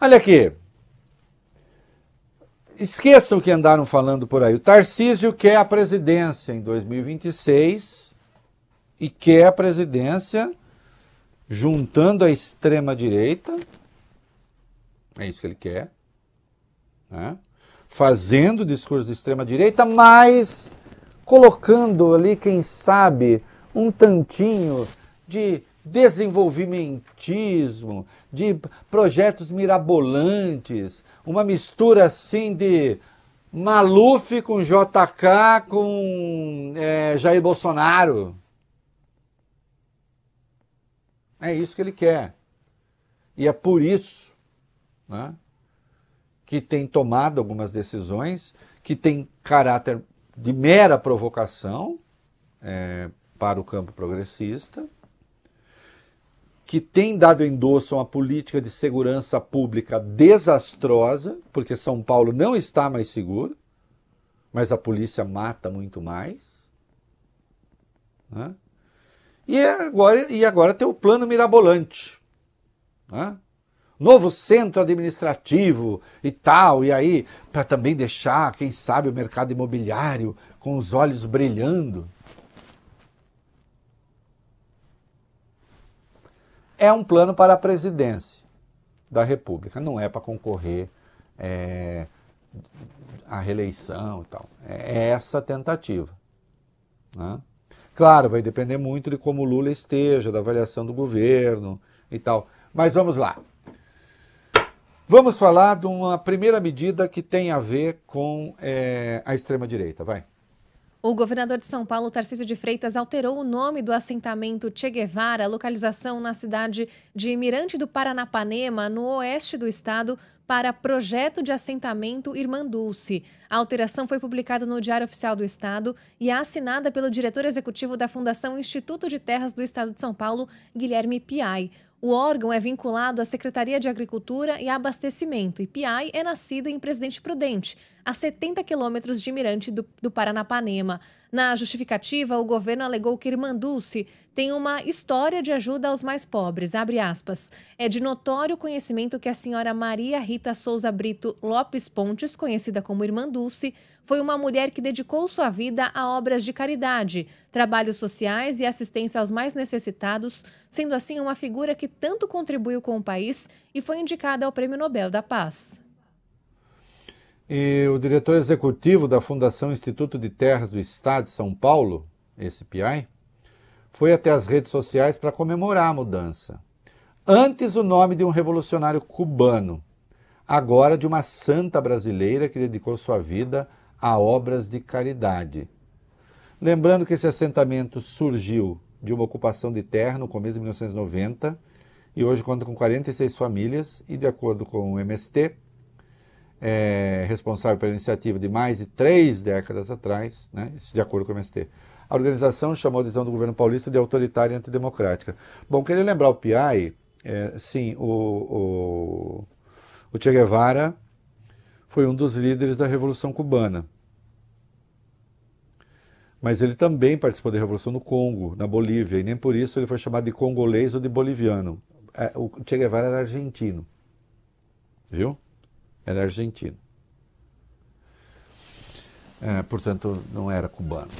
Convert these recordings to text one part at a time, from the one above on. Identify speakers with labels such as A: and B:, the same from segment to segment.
A: Olha aqui. Esqueçam o que andaram falando por aí. O Tarcísio quer a presidência em 2026 e quer a presidência juntando a extrema-direita. É isso que ele quer. Né? Fazendo discurso de extrema-direita, mas colocando ali, quem sabe, um tantinho de desenvolvimentismo, de projetos mirabolantes, uma mistura assim de Maluf com JK com é, Jair Bolsonaro. É isso que ele quer. E é por isso né, que tem tomado algumas decisões que têm caráter de mera provocação é, para o campo progressista que tem dado endosso a uma política de segurança pública desastrosa, porque São Paulo não está mais seguro, mas a polícia mata muito mais. Né? E, agora, e agora tem o plano mirabolante. Né? Novo centro administrativo e tal, e aí, para também deixar, quem sabe, o mercado imobiliário com os olhos brilhando. é um plano para a presidência da República, não é para concorrer é, à reeleição e tal. É, é essa tentativa. Né? Claro, vai depender muito de como o Lula esteja, da avaliação do governo e tal. Mas vamos lá. Vamos falar de uma primeira medida que tem a ver com é, a extrema-direita. Vai.
B: O governador de São Paulo, Tarcísio de Freitas, alterou o nome do assentamento Che Guevara, localização na cidade de Mirante do Paranapanema, no oeste do estado, para Projeto de Assentamento Irmã Dulce. A alteração foi publicada no Diário Oficial do Estado e é assinada pelo diretor executivo da Fundação Instituto de Terras do Estado de São Paulo, Guilherme Piai. O órgão é vinculado à Secretaria de Agricultura e Abastecimento e PIAI é nascido em Presidente Prudente, a 70 quilômetros de Mirante do, do, Paranapanema. Na justificativa, o governo alegou que Irmanduce tem uma história de ajuda aos mais pobres, É de notório conhecimento que a senhora Maria Rita Souza Brito Lopes Pontes, conhecida como Irmanduce, foi uma mulher que dedicou sua vida a obras de caridade, trabalhos sociais e assistência aos mais necessitados, sendo assim uma figura que tanto contribuiu com o país e foi indicada ao Prêmio Nobel da Paz.
A: E o diretor executivo da Fundação Instituto de Terras do Estado de São Paulo, esse PI, foi até as redes sociais para comemorar a mudança. Antes o nome de um revolucionário cubano, agora de uma santa brasileira que dedicou sua vida a obras de caridade. Lembrando que esse assentamento surgiu de uma ocupação de terra no começo de 1990 e hoje conta com 46 famílias e, de acordo com o MST, é responsável pela iniciativa de mais de três décadas atrás, né? isso de acordo com o MST. A organização chamou a decisão do governo paulista de autoritária e antidemocrática. Bom, queria lembrar o PIAI, é, sim, o, o, o Che Guevara foi um dos líderes da Revolução Cubana. Mas ele também participou da Revolução no Congo, na Bolívia, e nem por isso ele foi chamado de congolês ou de boliviano. É, o Che Guevara era argentino. Viu? Era argentino. É, portanto, não era cubano.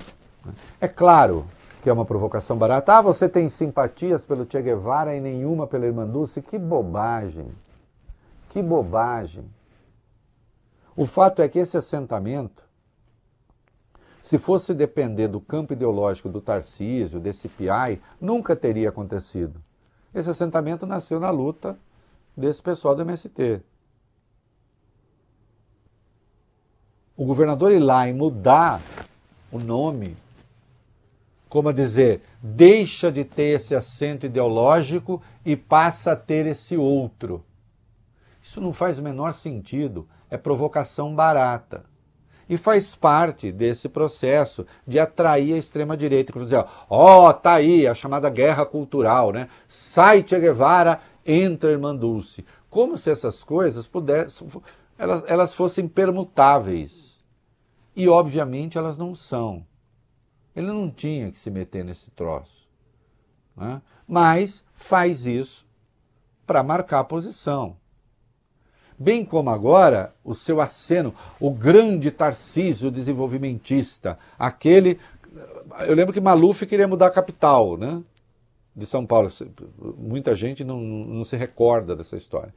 A: Né? É claro que é uma provocação barata. Ah, você tem simpatias pelo Che Guevara e nenhuma pela Irmanduce? Que bobagem! Que bobagem! O fato é que esse assentamento, se fosse depender do campo ideológico do Tarcísio, desse PI, nunca teria acontecido. Esse assentamento nasceu na luta desse pessoal do MST. O governador ir lá e mudar o nome, como a dizer, deixa de ter esse assento ideológico e passa a ter esse outro. Isso não faz o menor sentido, é provocação barata. E faz parte desse processo de atrair a extrema-direita, que dizer, ó, oh, tá aí a chamada guerra cultural, né? Sai Che Guevara, entra Dulce. Como se essas coisas pudessem, elas, elas fossem permutáveis. E, obviamente, elas não são. Ele não tinha que se meter nesse troço. Né? Mas faz isso para marcar a posição bem como agora o seu aceno, o grande Tarcísio desenvolvimentista, aquele. Eu lembro que Maluf queria mudar a capital, né? De São Paulo. Muita gente não, não se recorda dessa história.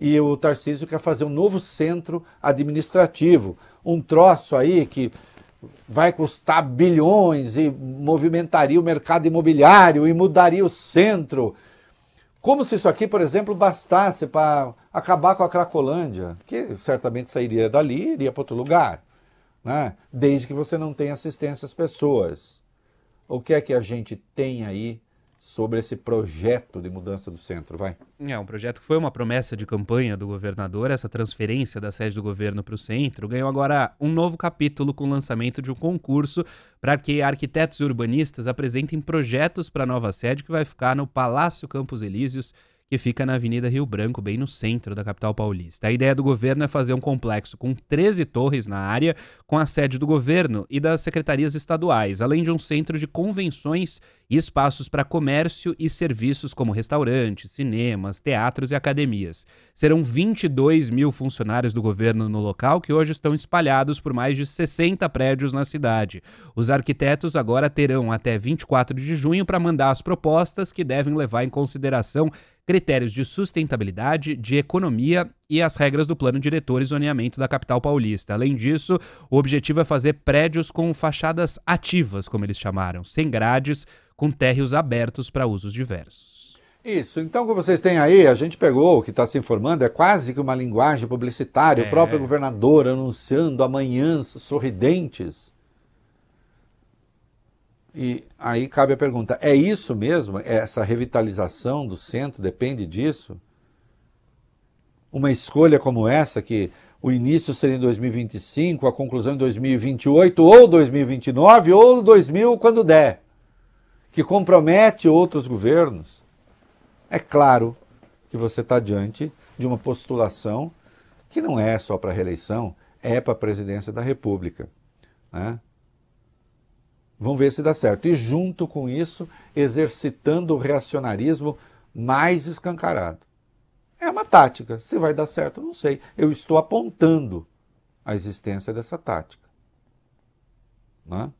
A: E o Tarcísio quer fazer um novo centro administrativo, um troço aí que vai custar bilhões e movimentaria o mercado imobiliário e mudaria o centro. Como se isso aqui, por exemplo, bastasse para acabar com a Cracolândia, que certamente sairia dali e iria para outro lugar, né? desde que você não tenha assistência às pessoas. O que é que a gente tem aí sobre esse projeto de mudança do centro, vai.
C: É, um projeto que foi uma promessa de campanha do governador, essa transferência da sede do governo para o centro, ganhou agora um novo capítulo com o lançamento de um concurso para que arquitetos e urbanistas apresentem projetos para a nova sede que vai ficar no Palácio Campos Elíseos, que fica na Avenida Rio Branco, bem no centro da capital paulista. A ideia do governo é fazer um complexo com 13 torres na área, com a sede do governo e das secretarias estaduais, além de um centro de convenções e espaços para comércio e serviços como restaurantes, cinemas, teatros e academias. Serão 22 mil funcionários do governo no local que hoje estão espalhados por mais de 60 prédios na cidade. Os arquitetos agora terão até 24 de junho para mandar as propostas que devem levar em consideração critérios de sustentabilidade, de economia e as regras do plano diretor e zoneamento da capital paulista. Além disso, o objetivo é fazer prédios com fachadas ativas, como eles chamaram, sem grades, com térreos abertos para usos diversos.
A: Isso, então como vocês têm aí, a gente pegou o que está se informando, é quase que uma linguagem publicitária, é. o próprio governador anunciando amanhãs sorridentes. E aí cabe a pergunta: é isso mesmo? Essa revitalização do centro depende disso? uma escolha como essa, que o início seria em 2025, a conclusão em 2028, ou 2029, ou 2000, quando der, que compromete outros governos, é claro que você está diante de uma postulação que não é só para reeleição, é para a presidência da República. Né? Vamos ver se dá certo. E junto com isso, exercitando o reacionarismo mais escancarado. É uma tática. Se vai dar certo, não sei. Eu estou apontando a existência dessa tática. Né?